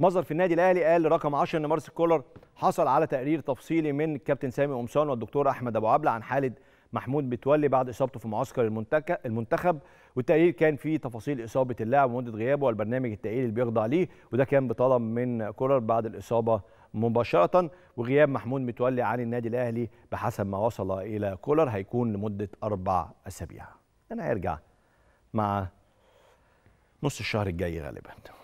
مصدر في النادي الاهلي قال رقم 10 ان مارسيل كولر حصل على تقرير تفصيلي من الكابتن سامي قمصان والدكتور احمد ابو عبله عن حاله محمود بتولي بعد اصابته في معسكر المنتخب والتقرير كان فيه تفاصيل اصابه اللاعب ومده غيابه والبرنامج التأهيل اللي بيخضع ليه وده كان بطلب من كولر بعد الاصابه مباشره وغياب محمود متولي عن النادي الاهلي بحسب ما وصل الى كولر هيكون لمده اربع اسابيع انا هيرجع مع نص الشهر الجاي غالبا